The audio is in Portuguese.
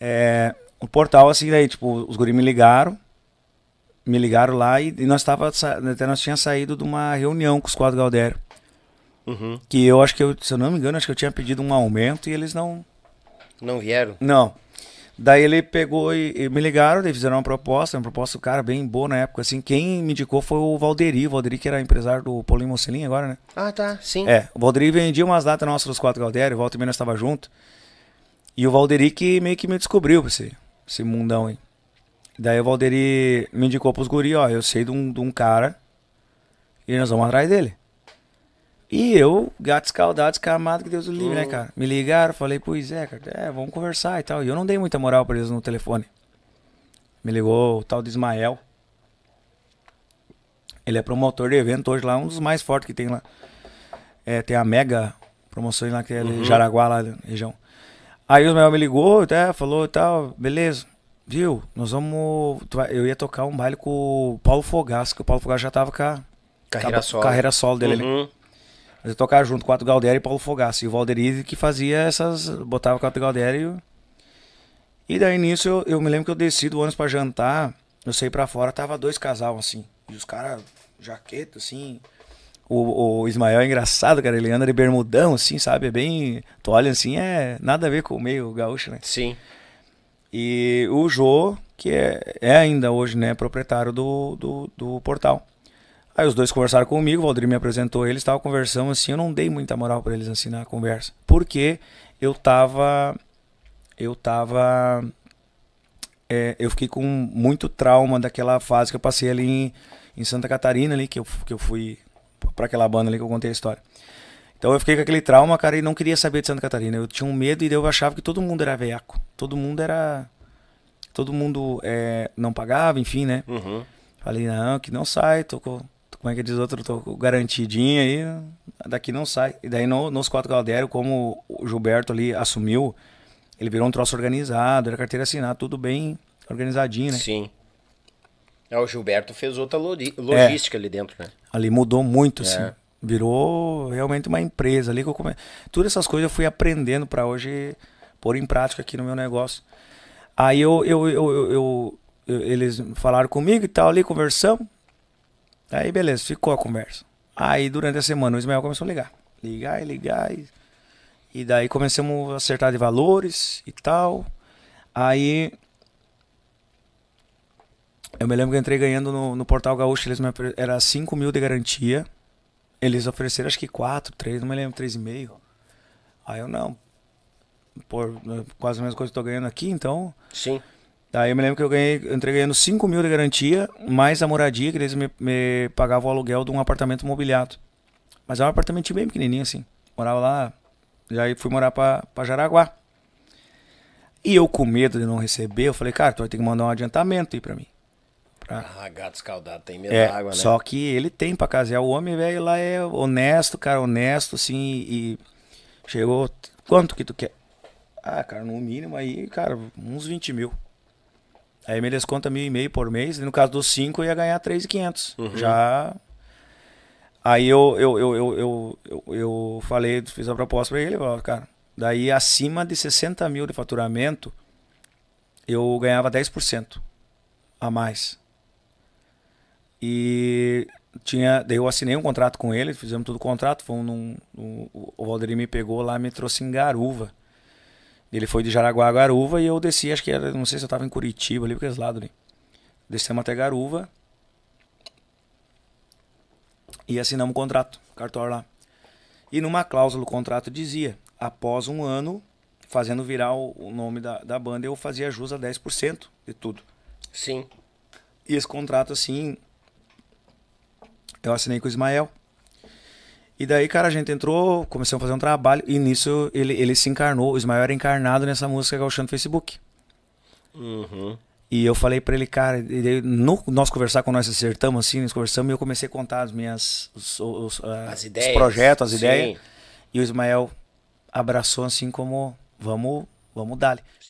É, o portal, assim, daí, tipo, os guri me ligaram, me ligaram lá e, e nós tava, até nós tínhamos saído de uma reunião com os quatro Galdério. Uhum. Que eu acho que eu, se eu não me engano, acho que eu tinha pedido um aumento e eles não. Não vieram? Não. Daí ele pegou e, e me ligaram, eles fizeram uma proposta, uma proposta, cara, bem boa na época, assim, quem me indicou foi o Valderi, o Valderi que era empresário do Paulinho Mocelinho agora, né? Ah, tá, sim. É, o Valderi vendia umas datas nossas dos quatro Galdério, volta e meia nós junto, e o Valderi que meio que me descobriu esse, esse mundão aí. Daí o Valderi me indicou pros guri, ó, eu sei de um, de um cara e nós vamos atrás dele. E eu, gato escaldado, descamado, que Deus o livre, né, uhum. cara? Me ligaram, falei, pois é, cara, é, vamos conversar e tal. E eu não dei muita moral pra eles no telefone. Me ligou o tal de Ismael. Ele é promotor de evento hoje lá, um dos mais fortes que tem lá. É, tem a Mega Promoções lá, que é uhum. Jaraguá, lá na região. Aí o Ismael me ligou, até falou e tal, beleza. Viu? Nós vamos. Eu ia tocar um baile com o Paulo Fogás, que o Paulo Fogás já tava com a carreira, solo. carreira solo dele uhum. ali. Mas eu tocava junto com o Ato Galderi e Paulo Fogás E o Valderize que fazia essas. Botava com o Ato Galderi. E... e daí nisso eu, eu me lembro que eu desci do ônibus pra jantar. Eu saí pra fora, tava dois casal assim. E os caras, jaqueta assim. O, o, Ismael é engraçado, cara. Ele anda de bermudão, assim, sabe? É bem. Tu olha assim, é nada a ver com o meio gaúcho, né? Sim. E o Jô, que é, é ainda hoje, né, proprietário do, do, do, portal. Aí os dois conversaram comigo, o Valdir me apresentou eles, tava conversando assim, eu não dei muita moral para eles assim na conversa. Porque eu tava. Eu tava. É, eu fiquei com muito trauma daquela fase que eu passei ali em, em Santa Catarina, ali, que eu, que eu fui para aquela banda ali que eu contei a história. Então eu fiquei com aquele trauma, cara, e não queria saber de Santa Catarina. Eu tinha um medo e eu achava que todo mundo era veaco, Todo mundo era. Todo mundo é, não pagava, enfim, né? Uhum. Falei, não, que não sai, tô com. Como é que diz outro? Tô garantidinho aí, daqui não sai. E daí no, nos quatro Galdério, como o Gilberto ali assumiu, ele virou um troço organizado, era carteira assinada, tudo bem organizadinho, né? Sim. É, o Gilberto fez outra é. logística é. ali dentro, né? Ali mudou muito, assim. é. Virou realmente uma empresa ali que eu come... Todas essas coisas eu fui aprendendo para hoje pôr em prática aqui no meu negócio. Aí eu, eu, eu, eu, eles falaram comigo e tal, ali conversamos. Aí beleza, ficou a conversa. Aí durante a semana o Ismael começou a ligar. Ligar e ligar. E, e daí começamos a acertar de valores e tal. Aí eu me lembro que eu entrei ganhando no, no Portal Gaúcho, eles me era 5 mil de garantia. Eles ofereceram acho que 4, 3, não me lembro, 3,5. Aí eu não. Por quase a mesma coisa que eu tô ganhando aqui, então. Sim. Daí eu me lembro que eu ganhei, entrei ganhando 5 mil de garantia, mais a moradia, que eles me, me pagavam o aluguel de um apartamento mobiliado. Mas é um apartamento bem pequenininho, assim. Morava lá, e fui morar pra, pra Jaraguá. E eu com medo de não receber, eu falei, cara, tu vai ter que mandar um adiantamento aí pra mim. Pra... Ah. ah, gato escaldado tem medo é, da água, né? Só que ele tem pra casear. É o homem, velho, lá é honesto, cara, honesto, assim, e chegou. Quanto que tu quer? Ah, cara, no mínimo aí, cara, uns 20 mil. Aí me desconta mil e meio por mês. E no caso dos cinco, eu ia ganhar 3,500. Uhum. Já. Aí eu, eu, eu, eu, eu, eu, eu falei, fiz a proposta pra ele, cara. Daí acima de 60 mil de faturamento, eu ganhava 10% a mais. E tinha, daí eu assinei um contrato com ele, fizemos todo o contrato, num, num, o Valderim me pegou lá, me trouxe em Garuva. Ele foi de Jaraguá a Garuva e eu desci, acho que era, não sei se eu estava em Curitiba ali, porque eles lado ali. Descemos até Garuva e assinamos o um contrato, cartório lá. E numa cláusula do contrato dizia, após um ano, fazendo virar o, o nome da, da banda, eu fazia jus a 10% de tudo. Sim. E esse contrato, assim, então, eu assinei com o Ismael. E daí, cara, a gente entrou, começamos a fazer um trabalho, e nisso ele, ele se encarnou. O Ismael era encarnado nessa música Gauchão é no Facebook. Uhum. E eu falei para ele, cara, ele, no nós conversar com nós acertamos assim, nós conversamos, e eu comecei a contar as minhas. Os, os, ah, as ideias. Os projetos, as Sim. ideias. E o Ismael abraçou assim como, vamos, vamos dar.